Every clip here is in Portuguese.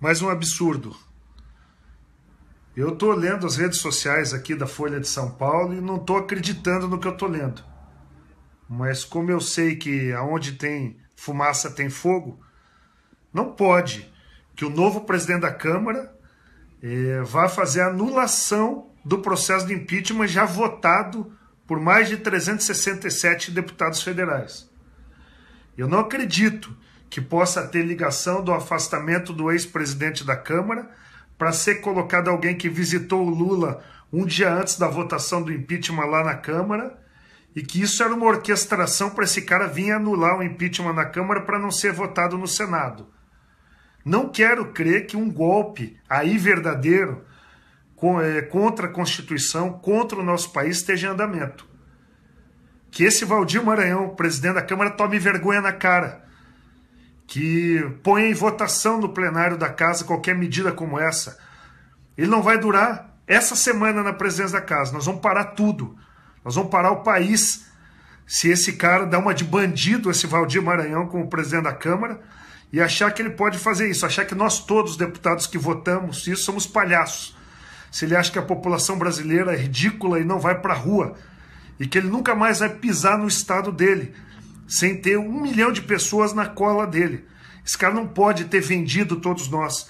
mais um absurdo. Eu estou lendo as redes sociais aqui da Folha de São Paulo e não estou acreditando no que eu estou lendo. Mas como eu sei que aonde tem fumaça tem fogo, não pode que o novo presidente da Câmara eh, vá fazer anulação do processo de impeachment já votado por mais de 367 deputados federais. Eu não acredito que possa ter ligação do afastamento do ex-presidente da Câmara para ser colocado alguém que visitou o Lula um dia antes da votação do impeachment lá na Câmara e que isso era uma orquestração para esse cara vir anular o impeachment na Câmara para não ser votado no Senado. Não quero crer que um golpe aí verdadeiro é, contra a Constituição, contra o nosso país, esteja em andamento. Que esse Valdir Maranhão, presidente da Câmara, tome vergonha na cara que põe em votação no plenário da casa qualquer medida como essa. Ele não vai durar essa semana na presidência da casa. Nós vamos parar tudo. Nós vamos parar o país se esse cara dá uma de bandido, esse Valdir Maranhão, como presidente da Câmara, e achar que ele pode fazer isso, achar que nós todos, deputados que votamos isso, somos palhaços. Se ele acha que a população brasileira é ridícula e não vai para a rua, e que ele nunca mais vai pisar no estado dele, sem ter um milhão de pessoas na cola dele. Esse cara não pode ter vendido todos nós.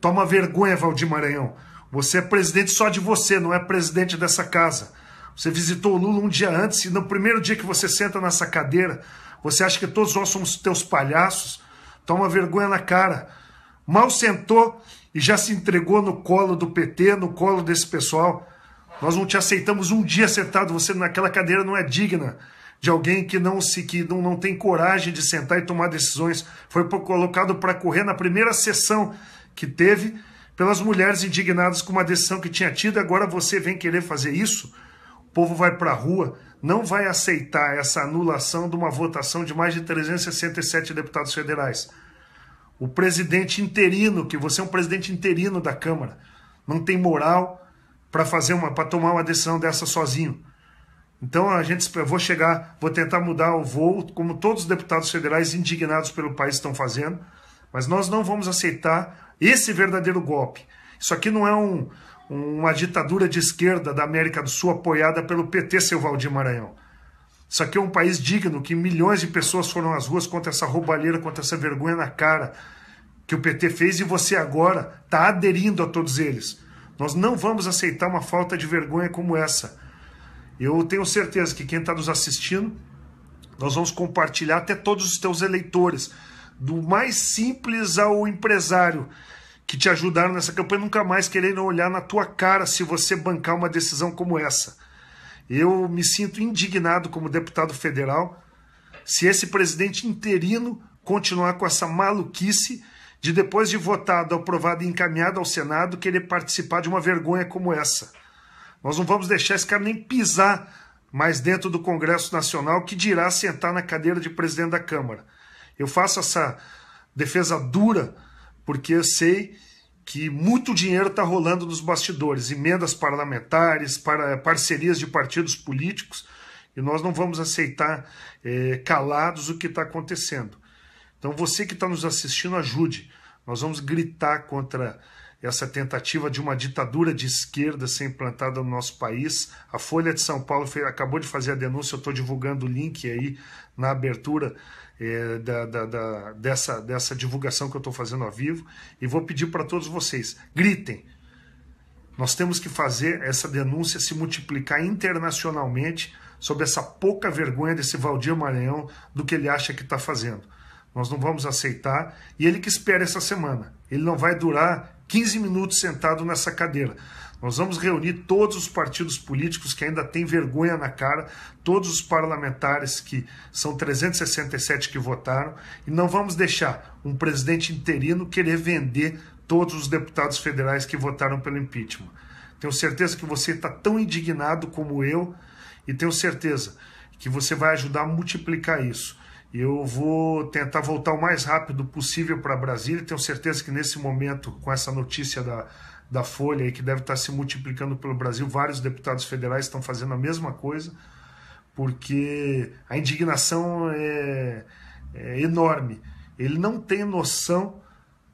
Toma vergonha, Valdir Maranhão. Você é presidente só de você, não é presidente dessa casa. Você visitou o Lula um dia antes e no primeiro dia que você senta nessa cadeira, você acha que todos nós somos teus palhaços? Toma vergonha na cara. Mal sentou e já se entregou no colo do PT, no colo desse pessoal. Nós não te aceitamos um dia sentado, você naquela cadeira não é digna de alguém que não se que não, não tem coragem de sentar e tomar decisões. Foi colocado para correr na primeira sessão que teve pelas mulheres indignadas com uma decisão que tinha tido, agora você vem querer fazer isso? O povo vai para a rua, não vai aceitar essa anulação de uma votação de mais de 367 deputados federais. O presidente interino, que você é um presidente interino da Câmara, não tem moral para fazer uma para tomar uma decisão dessa sozinho. Então a gente vou chegar, vou tentar mudar o voo, como todos os deputados federais indignados pelo país estão fazendo, mas nós não vamos aceitar esse verdadeiro golpe. Isso aqui não é um, uma ditadura de esquerda da América do Sul apoiada pelo PT, seu Valdir Maranhão. Isso aqui é um país digno, que milhões de pessoas foram às ruas contra essa roubalheira, contra essa vergonha na cara que o PT fez e você agora está aderindo a todos eles. Nós não vamos aceitar uma falta de vergonha como essa. Eu tenho certeza que quem está nos assistindo, nós vamos compartilhar até todos os teus eleitores, do mais simples ao empresário que te ajudaram nessa campanha, nunca mais querendo olhar na tua cara se você bancar uma decisão como essa. Eu me sinto indignado como deputado federal se esse presidente interino continuar com essa maluquice de depois de votado, aprovado e encaminhado ao Senado, querer participar de uma vergonha como essa. Nós não vamos deixar esse cara nem pisar mais dentro do Congresso Nacional, que dirá sentar na cadeira de presidente da Câmara. Eu faço essa defesa dura porque eu sei que muito dinheiro está rolando nos bastidores, emendas parlamentares, para parcerias de partidos políticos, e nós não vamos aceitar é, calados o que está acontecendo. Então você que está nos assistindo, ajude. Nós vamos gritar contra essa tentativa de uma ditadura de esquerda ser implantada no nosso país. A Folha de São Paulo fez, acabou de fazer a denúncia, eu estou divulgando o link aí na abertura é, da, da, da, dessa, dessa divulgação que eu estou fazendo ao vivo. E vou pedir para todos vocês: gritem. Nós temos que fazer essa denúncia se multiplicar internacionalmente sobre essa pouca vergonha desse Valdir Maranhão do que ele acha que está fazendo. Nós não vamos aceitar. E ele que espera essa semana. Ele não vai durar 15 minutos sentado nessa cadeira. Nós vamos reunir todos os partidos políticos que ainda têm vergonha na cara, todos os parlamentares que são 367 que votaram, e não vamos deixar um presidente interino querer vender todos os deputados federais que votaram pelo impeachment. Tenho certeza que você está tão indignado como eu, e tenho certeza que você vai ajudar a multiplicar isso. Eu vou tentar voltar o mais rápido possível para Brasília. Tenho certeza que nesse momento, com essa notícia da, da Folha, aí, que deve estar tá se multiplicando pelo Brasil, vários deputados federais estão fazendo a mesma coisa, porque a indignação é, é enorme. Ele não tem noção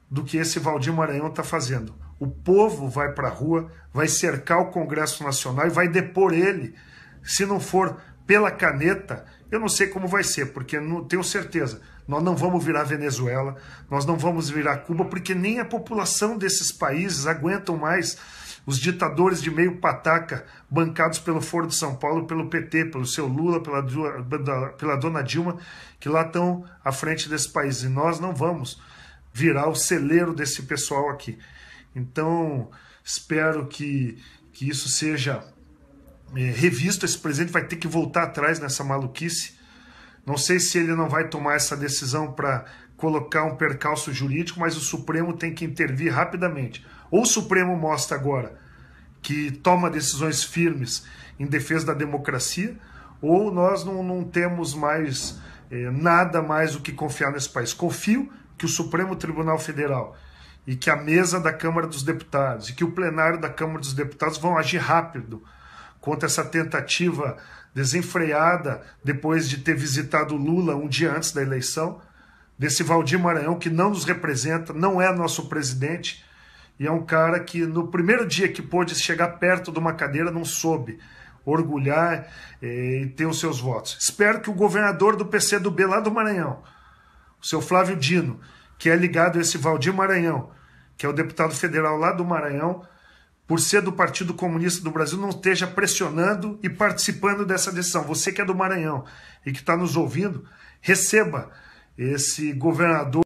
do que esse Valdir Maranhão está fazendo. O povo vai para a rua, vai cercar o Congresso Nacional e vai depor ele, se não for pela caneta eu não sei como vai ser, porque não tenho certeza. Nós não vamos virar Venezuela, nós não vamos virar Cuba, porque nem a população desses países aguentam mais os ditadores de meio pataca, bancados pelo Foro de São Paulo, pelo PT, pelo seu Lula, pela, pela dona Dilma, que lá estão à frente desse país. E nós não vamos virar o celeiro desse pessoal aqui. Então, espero que, que isso seja é, revisto esse presidente, vai ter que voltar atrás nessa maluquice. Não sei se ele não vai tomar essa decisão para colocar um percalço jurídico, mas o Supremo tem que intervir rapidamente. Ou o Supremo mostra agora que toma decisões firmes em defesa da democracia, ou nós não, não temos mais é, nada mais o que confiar nesse país. Confio que o Supremo Tribunal Federal e que a mesa da Câmara dos Deputados e que o plenário da Câmara dos Deputados vão agir rápido contra essa tentativa desenfreada depois de ter visitado Lula um dia antes da eleição, desse Valdir Maranhão que não nos representa, não é nosso presidente e é um cara que no primeiro dia que pôde chegar perto de uma cadeira não soube orgulhar eh, e ter os seus votos. Espero que o governador do PC do B lá do Maranhão, o seu Flávio Dino, que é ligado a esse Valdir Maranhão, que é o deputado federal lá do Maranhão, por ser do Partido Comunista do Brasil, não esteja pressionando e participando dessa decisão. Você que é do Maranhão e que está nos ouvindo, receba esse governador.